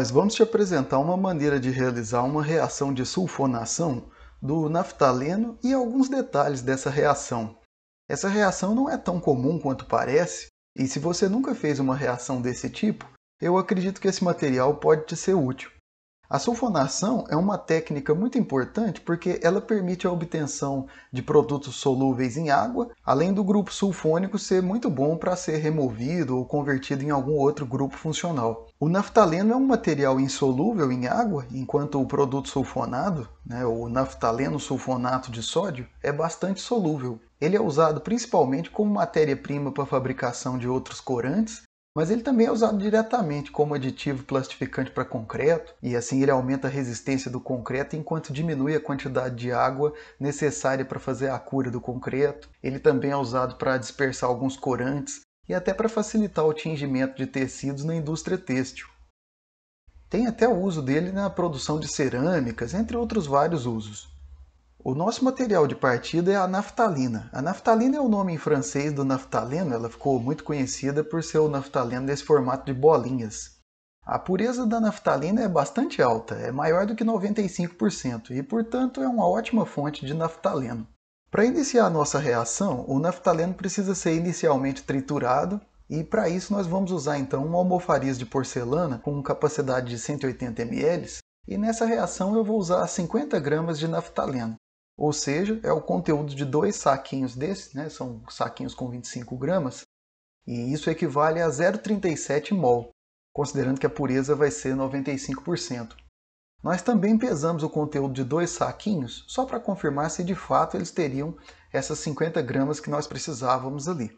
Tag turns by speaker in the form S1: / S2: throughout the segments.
S1: nós vamos te apresentar uma maneira de realizar uma reação de sulfonação do naftaleno e alguns detalhes dessa reação. Essa reação não é tão comum quanto parece, e se você nunca fez uma reação desse tipo, eu acredito que esse material pode te ser útil. A sulfonação é uma técnica muito importante porque ela permite a obtenção de produtos solúveis em água, além do grupo sulfônico ser muito bom para ser removido ou convertido em algum outro grupo funcional. O naftaleno é um material insolúvel em água, enquanto o produto sulfonado, né, o naftaleno sulfonato de sódio, é bastante solúvel. Ele é usado principalmente como matéria-prima para a fabricação de outros corantes mas ele também é usado diretamente como aditivo plastificante para concreto, e assim ele aumenta a resistência do concreto enquanto diminui a quantidade de água necessária para fazer a cura do concreto. Ele também é usado para dispersar alguns corantes e até para facilitar o tingimento de tecidos na indústria têxtil. Tem até o uso dele na produção de cerâmicas, entre outros vários usos. O nosso material de partida é a naftalina. A naftalina é o nome em francês do naftaleno, ela ficou muito conhecida por ser o naftaleno nesse formato de bolinhas. A pureza da naftalina é bastante alta, é maior do que 95% e, portanto, é uma ótima fonte de naftaleno. Para iniciar a nossa reação, o naftaleno precisa ser inicialmente triturado e, para isso, nós vamos usar então uma almofariz de porcelana com capacidade de 180 ml e nessa reação eu vou usar 50 gramas de naftaleno. Ou seja, é o conteúdo de dois saquinhos desses, né? são saquinhos com 25 gramas, e isso equivale a 0,37 mol, considerando que a pureza vai ser 95%. Nós também pesamos o conteúdo de dois saquinhos, só para confirmar se de fato eles teriam essas 50 gramas que nós precisávamos ali.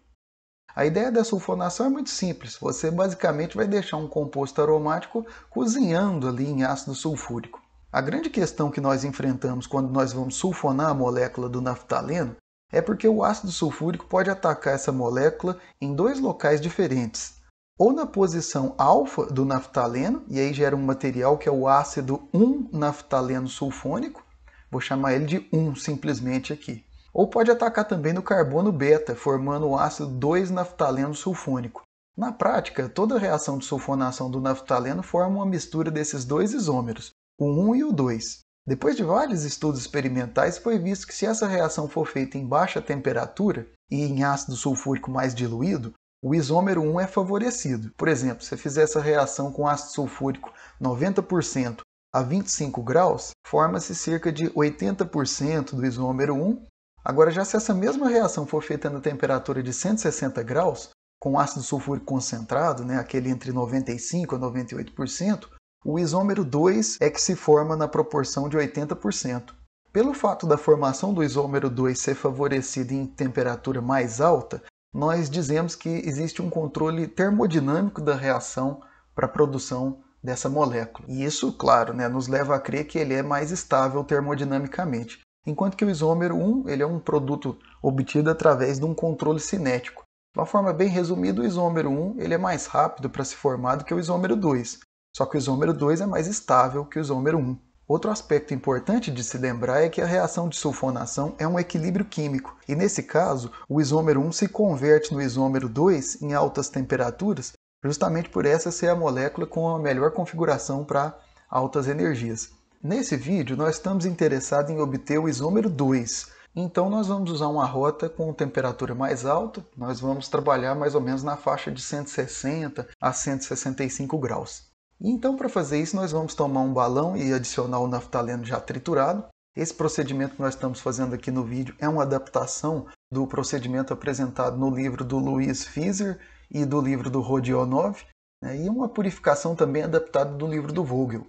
S1: A ideia da sulfonação é muito simples, você basicamente vai deixar um composto aromático cozinhando ali em ácido sulfúrico. A grande questão que nós enfrentamos quando nós vamos sulfonar a molécula do naftaleno é porque o ácido sulfúrico pode atacar essa molécula em dois locais diferentes. Ou na posição alfa do naftaleno, e aí gera um material que é o ácido 1-naftaleno sulfônico, vou chamar ele de 1 simplesmente aqui. Ou pode atacar também no carbono beta, formando o ácido 2-naftaleno sulfônico. Na prática, toda reação de sulfonação do naftaleno forma uma mistura desses dois isômeros, o 1 e o 2. Depois de vários estudos experimentais, foi visto que se essa reação for feita em baixa temperatura e em ácido sulfúrico mais diluído, o isômero 1 é favorecido. Por exemplo, se você fizer essa reação com ácido sulfúrico 90% a 25 graus, forma-se cerca de 80% do isômero 1. Agora, já se essa mesma reação for feita na temperatura de 160 graus, com ácido sulfúrico concentrado, né, aquele entre 95% a 98%, o isômero 2 é que se forma na proporção de 80%. Pelo fato da formação do isômero 2 ser favorecida em temperatura mais alta, nós dizemos que existe um controle termodinâmico da reação para a produção dessa molécula. E isso, claro, né, nos leva a crer que ele é mais estável termodinamicamente. Enquanto que o isômero 1 ele é um produto obtido através de um controle cinético. De uma forma bem resumida, o isômero 1 ele é mais rápido para se formar do que o isômero 2. Só que o isômero 2 é mais estável que o isômero 1. Outro aspecto importante de se lembrar é que a reação de sulfonação é um equilíbrio químico, e nesse caso, o isômero 1 se converte no isômero 2 em altas temperaturas, justamente por essa ser a molécula com a melhor configuração para altas energias. Nesse vídeo, nós estamos interessados em obter o isômero 2, então nós vamos usar uma rota com temperatura mais alta, nós vamos trabalhar mais ou menos na faixa de 160 a 165 graus. Então, para fazer isso, nós vamos tomar um balão e adicionar o naftaleno já triturado. Esse procedimento que nós estamos fazendo aqui no vídeo é uma adaptação do procedimento apresentado no livro do Luiz Fieser e do livro do Rodionov, né, e uma purificação também adaptada do livro do Vogel.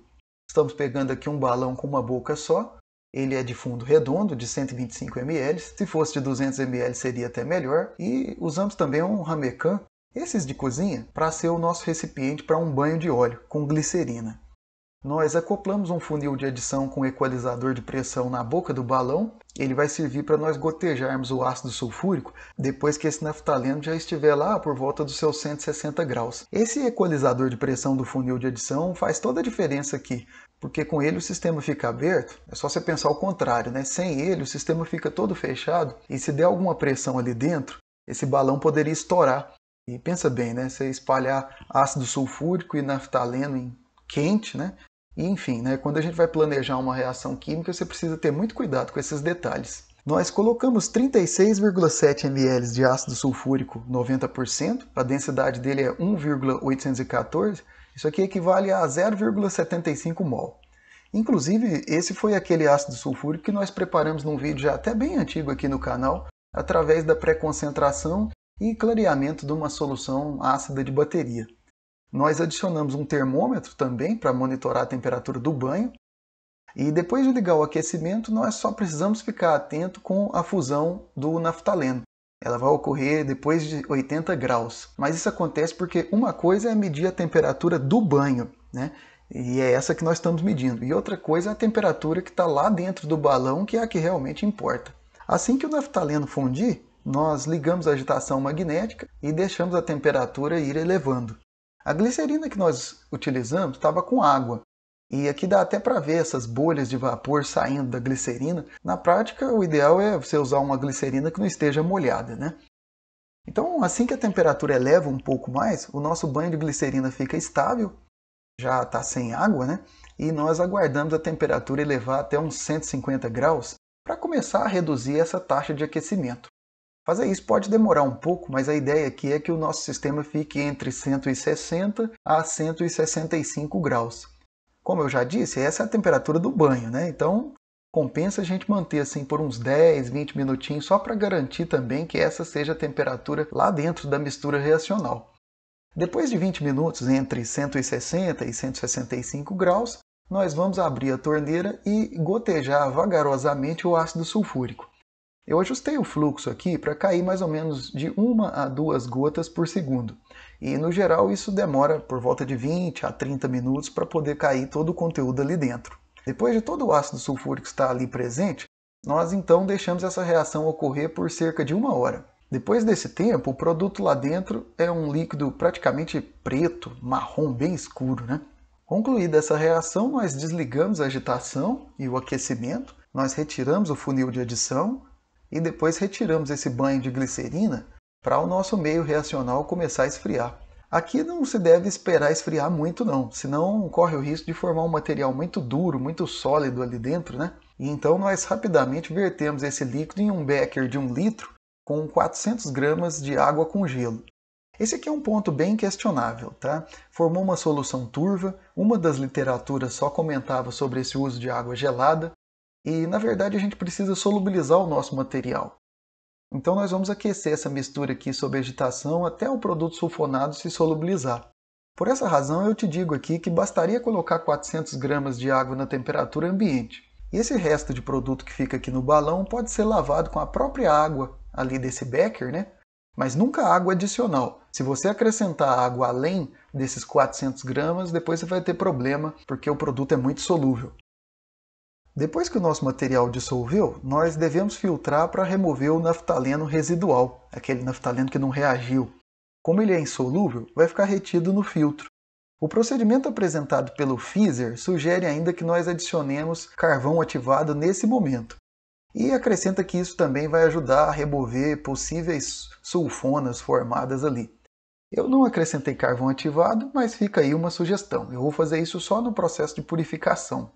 S1: Estamos pegando aqui um balão com uma boca só, ele é de fundo redondo, de 125 ml. Se fosse de 200 ml seria até melhor. E usamos também um Ramecan esses de cozinha para ser o nosso recipiente para um banho de óleo com glicerina. Nós acoplamos um funil de adição com equalizador de pressão na boca do balão. Ele vai servir para nós gotejarmos o ácido sulfúrico depois que esse naftaleno já estiver lá por volta dos seus 160 graus. Esse equalizador de pressão do funil de adição faz toda a diferença aqui, porque com ele o sistema fica aberto. É só você pensar o contrário, né? Sem ele o sistema fica todo fechado e se der alguma pressão ali dentro, esse balão poderia estourar e pensa bem, né? Você espalhar ácido sulfúrico e naftaleno em quente, né? E, enfim, né? quando a gente vai planejar uma reação química, você precisa ter muito cuidado com esses detalhes. Nós colocamos 36,7 ml de ácido sulfúrico 90%, a densidade dele é 1,814, isso aqui equivale a 0,75 mol. Inclusive, esse foi aquele ácido sulfúrico que nós preparamos num vídeo já até bem antigo aqui no canal, através da pré-concentração e clareamento de uma solução ácida de bateria. Nós adicionamos um termômetro também para monitorar a temperatura do banho. E depois de ligar o aquecimento, nós só precisamos ficar atento com a fusão do naftaleno. Ela vai ocorrer depois de 80 graus. Mas isso acontece porque uma coisa é medir a temperatura do banho, né? E é essa que nós estamos medindo. E outra coisa é a temperatura que está lá dentro do balão, que é a que realmente importa. Assim que o naftaleno fundir, nós ligamos a agitação magnética e deixamos a temperatura ir elevando. A glicerina que nós utilizamos estava com água. E aqui dá até para ver essas bolhas de vapor saindo da glicerina. Na prática, o ideal é você usar uma glicerina que não esteja molhada, né? Então, assim que a temperatura eleva um pouco mais, o nosso banho de glicerina fica estável, já está sem água, né? E nós aguardamos a temperatura elevar até uns 150 graus para começar a reduzir essa taxa de aquecimento. Fazer isso pode demorar um pouco, mas a ideia aqui é que o nosso sistema fique entre 160 a 165 graus. Como eu já disse, essa é a temperatura do banho, né? Então compensa a gente manter assim por uns 10, 20 minutinhos só para garantir também que essa seja a temperatura lá dentro da mistura reacional. Depois de 20 minutos entre 160 e 165 graus, nós vamos abrir a torneira e gotejar vagarosamente o ácido sulfúrico. Eu ajustei o fluxo aqui para cair mais ou menos de uma a duas gotas por segundo. E no geral isso demora por volta de 20 a 30 minutos para poder cair todo o conteúdo ali dentro. Depois de todo o ácido sulfúrico estar ali presente, nós então deixamos essa reação ocorrer por cerca de uma hora. Depois desse tempo, o produto lá dentro é um líquido praticamente preto, marrom, bem escuro. Né? Concluída essa reação, nós desligamos a agitação e o aquecimento, nós retiramos o funil de adição, e depois retiramos esse banho de glicerina para o nosso meio reacional começar a esfriar. Aqui não se deve esperar esfriar muito não, senão corre o risco de formar um material muito duro, muito sólido ali dentro, né? E então nós rapidamente vertemos esse líquido em um becker de um litro com 400 gramas de água com gelo. Esse aqui é um ponto bem questionável, tá? Formou uma solução turva, uma das literaturas só comentava sobre esse uso de água gelada, e na verdade a gente precisa solubilizar o nosso material. Então nós vamos aquecer essa mistura aqui sob agitação até o produto sulfonado se solubilizar. Por essa razão eu te digo aqui que bastaria colocar 400 gramas de água na temperatura ambiente. E esse resto de produto que fica aqui no balão pode ser lavado com a própria água ali desse becker, né? Mas nunca água adicional. Se você acrescentar água além desses 400 gramas, depois você vai ter problema, porque o produto é muito solúvel. Depois que o nosso material dissolveu, nós devemos filtrar para remover o naftaleno residual, aquele naftaleno que não reagiu. Como ele é insolúvel, vai ficar retido no filtro. O procedimento apresentado pelo Fizer sugere ainda que nós adicionemos carvão ativado nesse momento. E acrescenta que isso também vai ajudar a remover possíveis sulfonas formadas ali. Eu não acrescentei carvão ativado, mas fica aí uma sugestão. Eu vou fazer isso só no processo de purificação,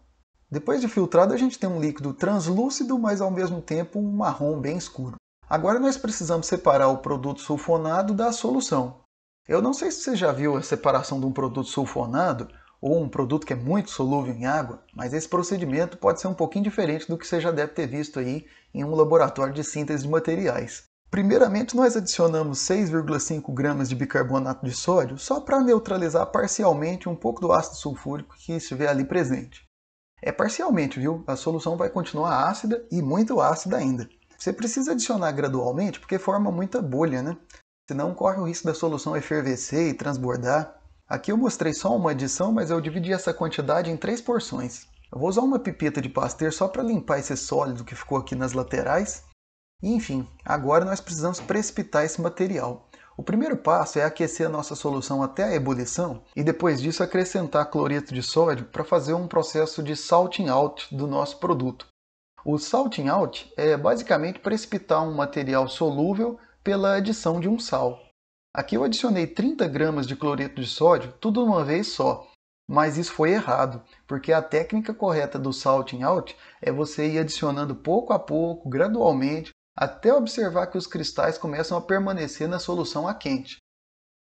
S1: depois de filtrado, a gente tem um líquido translúcido, mas ao mesmo tempo um marrom bem escuro. Agora nós precisamos separar o produto sulfonado da solução. Eu não sei se você já viu a separação de um produto sulfonado ou um produto que é muito solúvel em água, mas esse procedimento pode ser um pouquinho diferente do que você já deve ter visto aí em um laboratório de síntese de materiais. Primeiramente, nós adicionamos 6,5 gramas de bicarbonato de sódio só para neutralizar parcialmente um pouco do ácido sulfúrico que estiver ali presente. É parcialmente, viu? A solução vai continuar ácida e muito ácida ainda. Você precisa adicionar gradualmente porque forma muita bolha, né? Senão corre o risco da solução efervescer e transbordar. Aqui eu mostrei só uma adição, mas eu dividi essa quantidade em três porções. Eu vou usar uma pipeta de Pasteur só para limpar esse sólido que ficou aqui nas laterais. E, enfim, agora nós precisamos precipitar esse material. O primeiro passo é aquecer a nossa solução até a ebulição e depois disso acrescentar cloreto de sódio para fazer um processo de salting out do nosso produto. O salting out é basicamente precipitar um material solúvel pela adição de um sal. Aqui eu adicionei 30 gramas de cloreto de sódio, tudo de uma vez só, mas isso foi errado, porque a técnica correta do salting out é você ir adicionando pouco a pouco, gradualmente, até observar que os cristais começam a permanecer na solução a quente.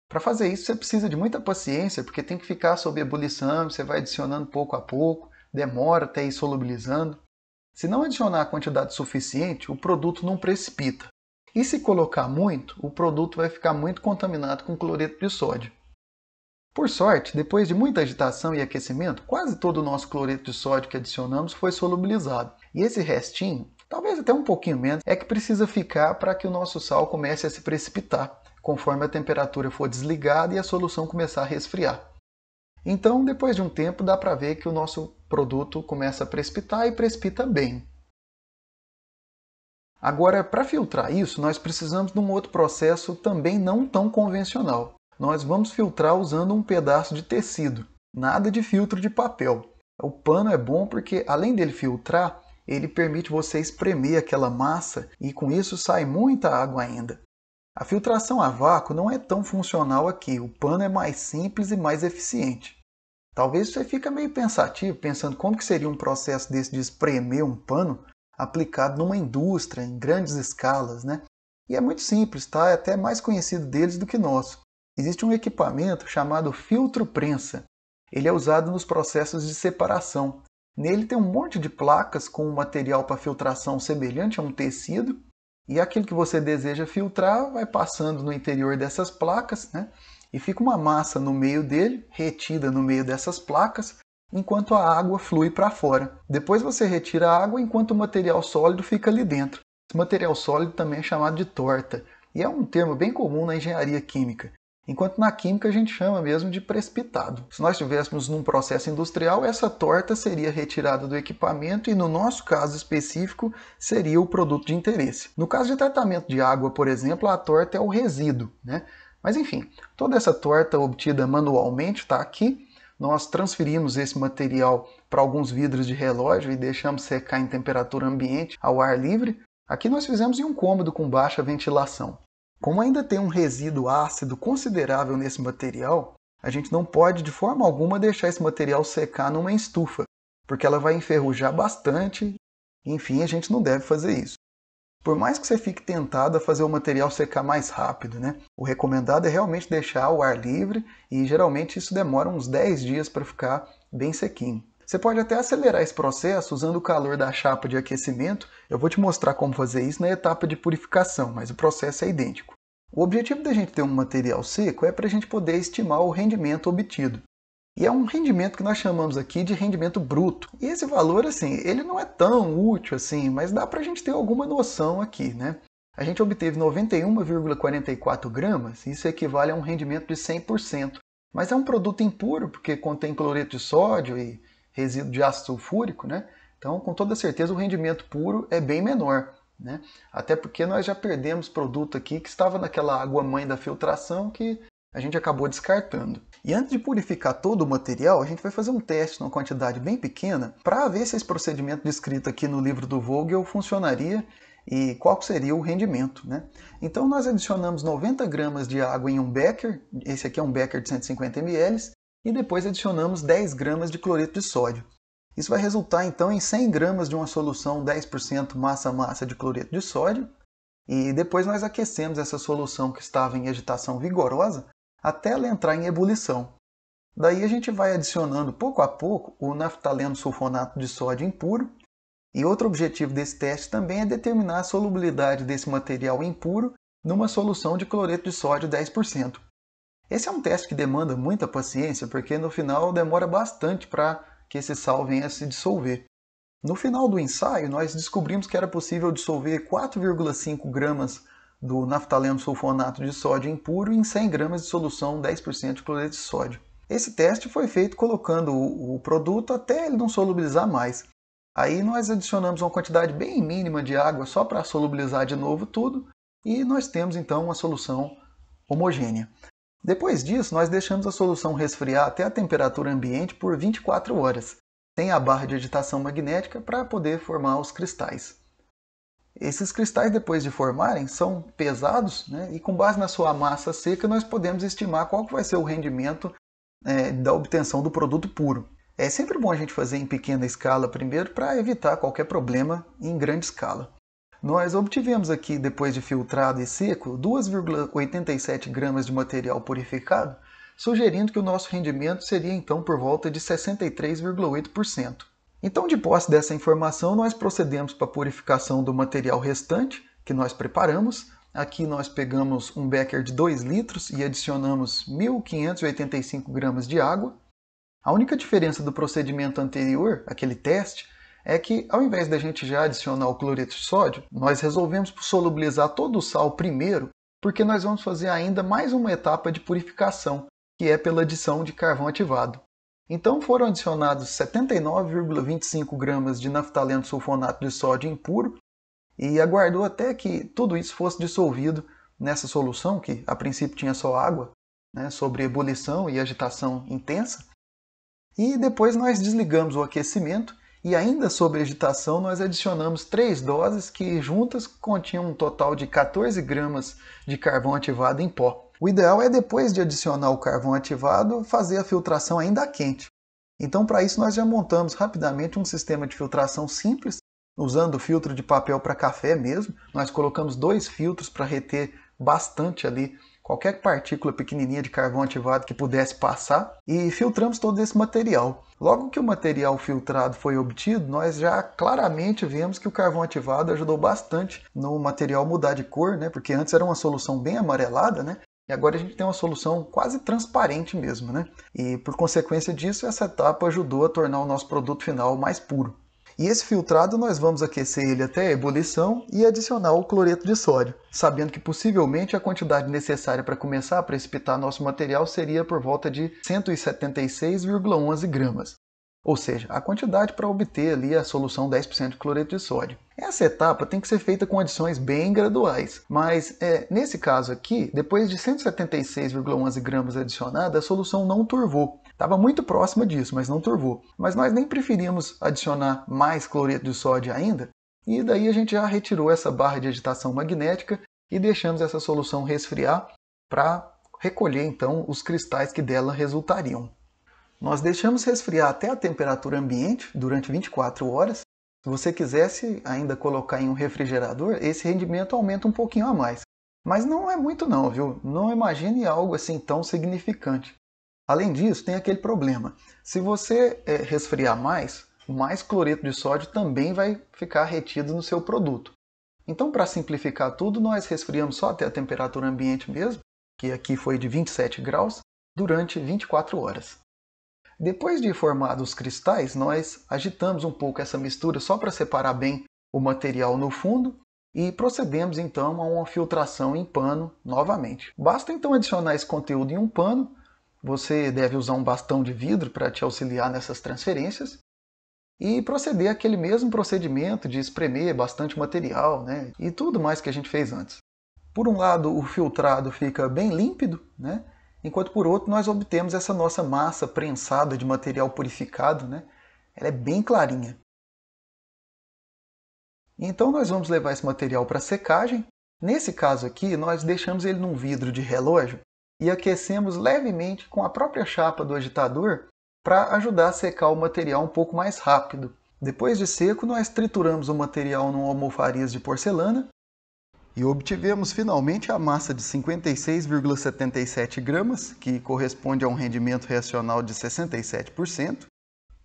S1: Para fazer isso, você precisa de muita paciência, porque tem que ficar sob ebulição, você vai adicionando pouco a pouco, demora até ir solubilizando. Se não adicionar a quantidade suficiente, o produto não precipita. E se colocar muito, o produto vai ficar muito contaminado com cloreto de sódio. Por sorte, depois de muita agitação e aquecimento, quase todo o nosso cloreto de sódio que adicionamos foi solubilizado, e esse restinho talvez até um pouquinho menos, é que precisa ficar para que o nosso sal comece a se precipitar, conforme a temperatura for desligada e a solução começar a resfriar. Então, depois de um tempo, dá para ver que o nosso produto começa a precipitar e precipita bem. Agora, para filtrar isso, nós precisamos de um outro processo também não tão convencional. Nós vamos filtrar usando um pedaço de tecido, nada de filtro de papel. O pano é bom porque, além dele filtrar, ele permite você espremer aquela massa e com isso sai muita água ainda. A filtração a vácuo não é tão funcional aqui, o pano é mais simples e mais eficiente. Talvez você fique meio pensativo, pensando como que seria um processo desse de espremer um pano aplicado numa indústria, em grandes escalas, né? E é muito simples, tá? É até mais conhecido deles do que nosso. Existe um equipamento chamado filtro prensa. Ele é usado nos processos de separação. Nele tem um monte de placas com um material para filtração semelhante a um tecido, e aquilo que você deseja filtrar vai passando no interior dessas placas, né? E fica uma massa no meio dele, retida no meio dessas placas, enquanto a água flui para fora. Depois você retira a água enquanto o material sólido fica ali dentro. Esse material sólido também é chamado de torta, e é um termo bem comum na engenharia química. Enquanto na química a gente chama mesmo de precipitado. Se nós estivéssemos num processo industrial, essa torta seria retirada do equipamento e, no nosso caso específico, seria o produto de interesse. No caso de tratamento de água, por exemplo, a torta é o resíduo, né? Mas enfim, toda essa torta obtida manualmente está aqui. Nós transferimos esse material para alguns vidros de relógio e deixamos secar em temperatura ambiente ao ar livre. Aqui nós fizemos em um cômodo com baixa ventilação. Como ainda tem um resíduo ácido considerável nesse material, a gente não pode de forma alguma deixar esse material secar numa estufa, porque ela vai enferrujar bastante. Enfim, a gente não deve fazer isso. Por mais que você fique tentado a fazer o material secar mais rápido, né? O recomendado é realmente deixar ao ar livre e geralmente isso demora uns 10 dias para ficar bem sequinho. Você pode até acelerar esse processo usando o calor da chapa de aquecimento. Eu vou te mostrar como fazer isso na etapa de purificação, mas o processo é idêntico. O objetivo da gente ter um material seco é para a gente poder estimar o rendimento obtido. E é um rendimento que nós chamamos aqui de rendimento bruto. E esse valor, assim, ele não é tão útil assim, mas dá para a gente ter alguma noção aqui, né? A gente obteve 91,44 gramas, isso equivale a um rendimento de 100%. Mas é um produto impuro, porque contém cloreto de sódio e resíduo de ácido sulfúrico, né? Então, com toda certeza, o rendimento puro é bem menor. Né? Até porque nós já perdemos produto aqui que estava naquela água-mãe da filtração que a gente acabou descartando. E antes de purificar todo o material, a gente vai fazer um teste numa quantidade bem pequena para ver se esse procedimento descrito aqui no livro do Vogel funcionaria e qual seria o rendimento. Né? Então nós adicionamos 90 gramas de água em um becker, esse aqui é um becker de 150 ml, e depois adicionamos 10 gramas de cloreto de sódio. Isso vai resultar então em 100 gramas de uma solução 10% massa-massa de cloreto de sódio e depois nós aquecemos essa solução que estava em agitação vigorosa até ela entrar em ebulição. Daí a gente vai adicionando pouco a pouco o naftaleno sulfonato de sódio impuro e outro objetivo desse teste também é determinar a solubilidade desse material impuro numa solução de cloreto de sódio 10%. Esse é um teste que demanda muita paciência, porque no final demora bastante para que esse sal venha se dissolver. No final do ensaio, nós descobrimos que era possível dissolver 4,5 gramas do naftaleno sulfonato de sódio impuro em 100 gramas de solução 10% de cloreto de sódio. Esse teste foi feito colocando o produto até ele não solubilizar mais. Aí nós adicionamos uma quantidade bem mínima de água só para solubilizar de novo tudo e nós temos então uma solução homogênea. Depois disso, nós deixamos a solução resfriar até a temperatura ambiente por 24 horas, sem a barra de agitação magnética para poder formar os cristais. Esses cristais, depois de formarem, são pesados né? e, com base na sua massa seca, nós podemos estimar qual vai ser o rendimento é, da obtenção do produto puro. É sempre bom a gente fazer em pequena escala primeiro para evitar qualquer problema em grande escala. Nós obtivemos aqui, depois de filtrado e seco, 2,87 gramas de material purificado, sugerindo que o nosso rendimento seria então por volta de 63,8%. Então, de posse dessa informação, nós procedemos para a purificação do material restante que nós preparamos. Aqui nós pegamos um becker de 2 litros e adicionamos 1.585 gramas de água. A única diferença do procedimento anterior, aquele teste, é que ao invés da gente já adicionar o cloreto de sódio, nós resolvemos solubilizar todo o sal primeiro, porque nós vamos fazer ainda mais uma etapa de purificação, que é pela adição de carvão ativado. Então foram adicionados 79,25 gramas de naftaleno sulfonato de sódio impuro e aguardou até que tudo isso fosse dissolvido nessa solução, que a princípio tinha só água, né, sobre ebulição e agitação intensa. E depois nós desligamos o aquecimento e ainda sobre agitação, nós adicionamos três doses que juntas continham um total de 14 gramas de carvão ativado em pó. O ideal é depois de adicionar o carvão ativado, fazer a filtração ainda quente. Então, para isso, nós já montamos rapidamente um sistema de filtração simples, usando filtro de papel para café mesmo. Nós colocamos dois filtros para reter bastante ali qualquer partícula pequenininha de carvão ativado que pudesse passar e filtramos todo esse material. Logo que o material filtrado foi obtido, nós já claramente vemos que o carvão ativado ajudou bastante no material mudar de cor, né? Porque antes era uma solução bem amarelada, né? E agora a gente tem uma solução quase transparente mesmo, né? E por consequência disso, essa etapa ajudou a tornar o nosso produto final mais puro. E esse filtrado nós vamos aquecer ele até a ebulição e adicionar o cloreto de sódio, sabendo que possivelmente a quantidade necessária para começar a precipitar nosso material seria por volta de 176,11 gramas ou seja, a quantidade para obter ali a solução 10% de cloreto de sódio. Essa etapa tem que ser feita com adições bem graduais, mas é, nesse caso aqui, depois de 176,11 gramas adicionada, a solução não turvou, Estava muito próxima disso, mas não turvou. Mas nós nem preferimos adicionar mais cloreto de sódio ainda, e daí a gente já retirou essa barra de agitação magnética e deixamos essa solução resfriar para recolher então os cristais que dela resultariam. Nós deixamos resfriar até a temperatura ambiente durante 24 horas. Se você quisesse ainda colocar em um refrigerador, esse rendimento aumenta um pouquinho a mais. Mas não é muito não, viu? Não imagine algo assim tão significante. Além disso, tem aquele problema. Se você é, resfriar mais, mais cloreto de sódio também vai ficar retido no seu produto. Então, para simplificar tudo, nós resfriamos só até a temperatura ambiente mesmo, que aqui foi de 27 graus, durante 24 horas. Depois de formados os cristais, nós agitamos um pouco essa mistura só para separar bem o material no fundo e procedemos então a uma filtração em pano novamente. Basta então adicionar esse conteúdo em um pano você deve usar um bastão de vidro para te auxiliar nessas transferências e proceder aquele mesmo procedimento de espremer bastante material né, e tudo mais que a gente fez antes. Por um lado, o filtrado fica bem límpido, né, enquanto por outro, nós obtemos essa nossa massa prensada de material purificado. Né, ela é bem clarinha. Então, nós vamos levar esse material para secagem. Nesse caso aqui, nós deixamos ele num vidro de relógio e aquecemos levemente com a própria chapa do agitador para ajudar a secar o material um pouco mais rápido. Depois de seco, nós trituramos o material numa almofarias de porcelana e obtivemos finalmente a massa de 56,77 gramas, que corresponde a um rendimento reacional de 67%,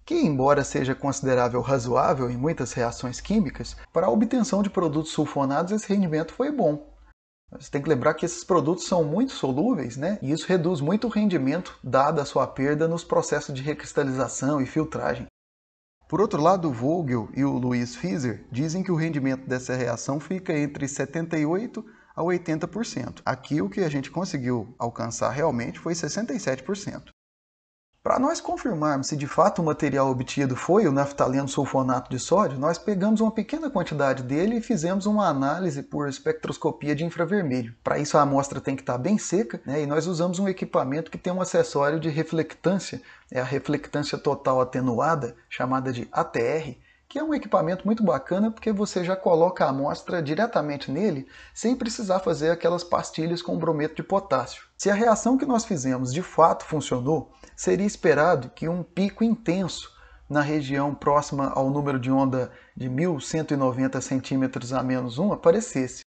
S1: que, embora seja considerável razoável em muitas reações químicas, para a obtenção de produtos sulfonados esse rendimento foi bom, você tem que lembrar que esses produtos são muito solúveis, né? E isso reduz muito o rendimento dada a sua perda nos processos de recristalização e filtragem. Por outro lado, o Vogel e o Luiz Fieser dizem que o rendimento dessa reação fica entre 78 a 80%. Aqui o que a gente conseguiu alcançar realmente foi 67%. Para nós confirmarmos se de fato o material obtido foi o naftaleno sulfonato de sódio, nós pegamos uma pequena quantidade dele e fizemos uma análise por espectroscopia de infravermelho. Para isso a amostra tem que estar tá bem seca né, e nós usamos um equipamento que tem um acessório de reflectância, é a reflectância total atenuada, chamada de ATR, que é um equipamento muito bacana porque você já coloca a amostra diretamente nele sem precisar fazer aquelas pastilhas com brometo de potássio. Se a reação que nós fizemos de fato funcionou, seria esperado que um pico intenso na região próxima ao número de onda de 1190 centímetros a menos 1 aparecesse.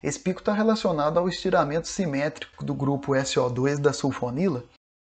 S1: Esse pico está relacionado ao estiramento simétrico do grupo SO2 da sulfonila,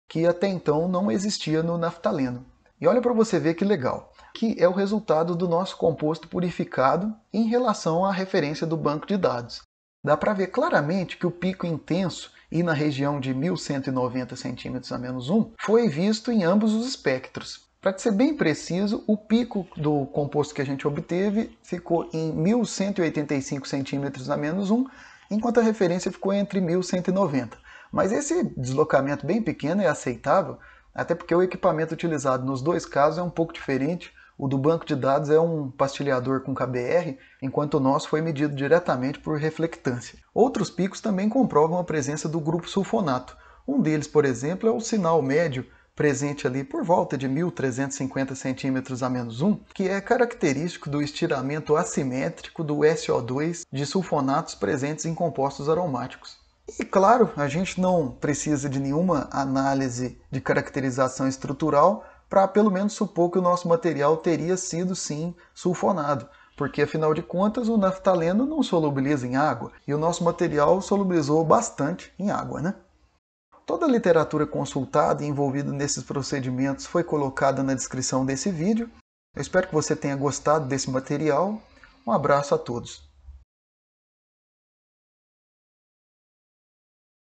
S1: que até então não existia no naftaleno. E olha para você ver que legal que é o resultado do nosso composto purificado em relação à referência do banco de dados. Dá para ver claramente que o pico intenso e na região de 1190 cm a menos 1 foi visto em ambos os espectros. Para ser bem preciso, o pico do composto que a gente obteve ficou em 1185 cm a menos 1, enquanto a referência ficou entre 1190. Mas esse deslocamento bem pequeno é aceitável, até porque o equipamento utilizado nos dois casos é um pouco diferente, o do banco de dados é um pastilhador com KBR, enquanto o nosso foi medido diretamente por reflectância. Outros picos também comprovam a presença do grupo sulfonato. Um deles, por exemplo, é o sinal médio, presente ali por volta de 1350 cm a menos 1, que é característico do estiramento assimétrico do SO2 de sulfonatos presentes em compostos aromáticos. E claro, a gente não precisa de nenhuma análise de caracterização estrutural para pelo menos supor que o nosso material teria sido sim sulfonado, porque afinal de contas o naftaleno não solubiliza em água e o nosso material solubilizou bastante em água, né? Toda a literatura consultada e envolvida nesses procedimentos foi colocada na descrição desse vídeo. Eu espero que você tenha gostado desse material. Um abraço a todos.